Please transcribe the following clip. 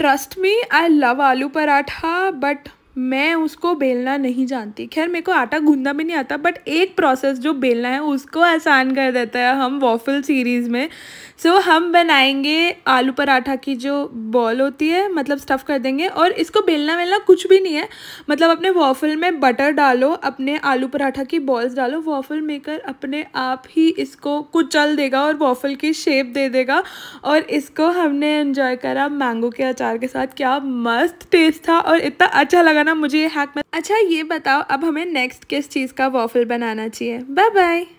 trust me I love आलू paratha but मैं उसको बेलना नहीं जानती खैर मेरे को आटा गूंदना भी नहीं आता बट एक प्रोसेस जो बेलना है उसको आसान कर देता है हम वॉफिल सीरीज़ में सो so, हम बनाएंगे आलू पराठा की जो बॉल होती है मतलब स्टफ़ कर देंगे और इसको बेलना वेलना कुछ भी नहीं है मतलब अपने वॉफिल में बटर डालो अपने आलू पराठा की बॉल्स डालो वॉफिल मेकर अपने आप ही इसको कुचल देगा और वॉफिल की शेप दे देगा और इसको हमने इन्जॉय करा मैंगो के अचार के साथ क्या मस्त टेस्ट था और इतना अच्छा लगा ना मुझे ये हैक मत अच्छा ये बताओ अब हमें नेक्स्ट किस चीज़ का वॉफल बनाना चाहिए बाय बाय